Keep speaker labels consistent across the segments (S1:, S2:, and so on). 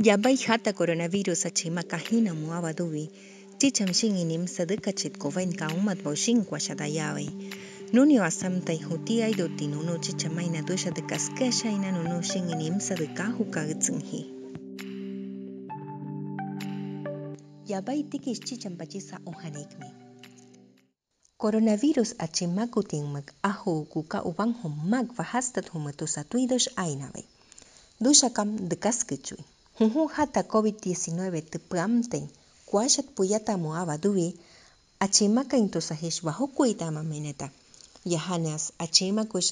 S1: bai hata coronavirus achi makahina Chicham chichamshin inim saduka kovain ka umat boshin kwashadayabai. Nuni asam tai huti ai doti nunu chichamaina dusha de kaskesha ina nunu shin inim bai tiki chicham tikis sa ohanikmi. Coronavirus mag ahu kuka hum mak vahastat humatusa tuidosh ainavai. Dushakam de kaskichui. Jujunjata COVID-19 pramte, kuashat puyata moabadubi achimaka intusajish wahukuyta meneta. Yahanas achimakush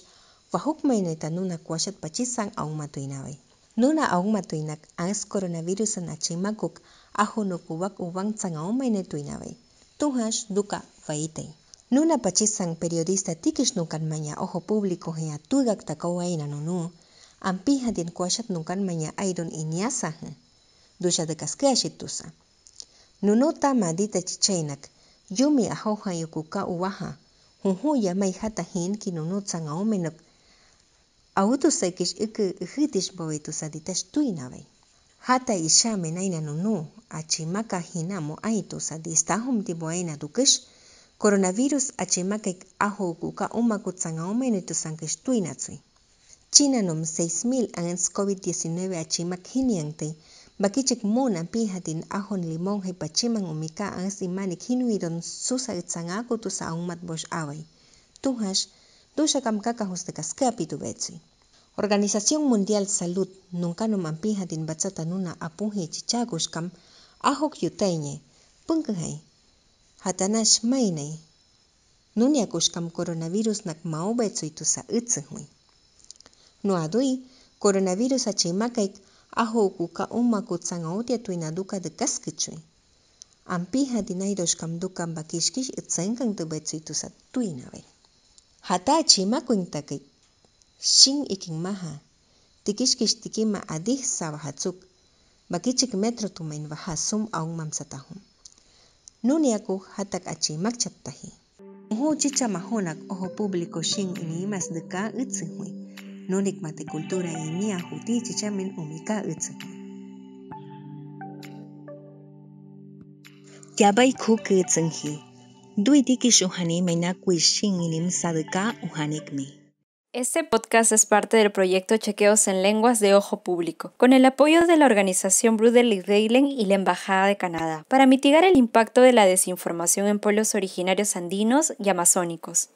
S1: wahuk meneta nuna kuashat pachisan aumatuinabe. Nuna aumatuinak ans coronavirusan achimakuk ahunukuwak uwantzan aumenetuinabe. Tuhash duka vaitei. Nuna pachisan periodista tikish nukan maña ojo público hea tugak takawaina nunu. ampija din kuasat nungkan manya aidon inyasa Dusha de kaskea shitusa. Nunota madita chichainak, yumi ahoha yukuka uwaha, hunhuya mai hatahin ki nunotsa ngaomenok, Auto sa kish iku ihitis bawe tu sa bai. Hata isha menaina nunu, Achimaka maka hinamo aito sa distahum di boaina dukish, coronavirus achi maka ik aho kuka umakutsanga nom 6000 angetz COVID-19 achimak hiniantej Bakichik mona pihatin ahon limón heipachiman omika angetz imanik hinuidon susa itzangaku tusaon matbox away. Tuhax, duxa kamkaka hostekaskapi tubetzi. Organisasi Mundial Salud nunkanom tanuna batzatanuna apunji kam ahok yuteinye, punkajay, hatanash mainay. Ya kam coronavirus nak maobetzoy tusa itzihmay. no adui coronavirus achimakayk aho ukuka ummaku tsanautia tuinaduka de kaskichui ampija dinaidoxkamdukan bakixkish itsenkan tibetsuy tusatuinabej jata achimakuintakej xin ikinmaja tikixkish tikima adij sabajatsuk bakichik metro tumainbaja sum aunmamsatajun nuniakuj jatak achimakchaptaji Ojo chicha mahonak ojo público xin inimas de ka itzinhui. E este podcast es parte del proyecto Chequeos en Lenguas de Ojo Público, con el apoyo de la organización Brudely Daylen y la Embajada de Canadá, para mitigar el impacto de la desinformación en pueblos originarios andinos y amazónicos.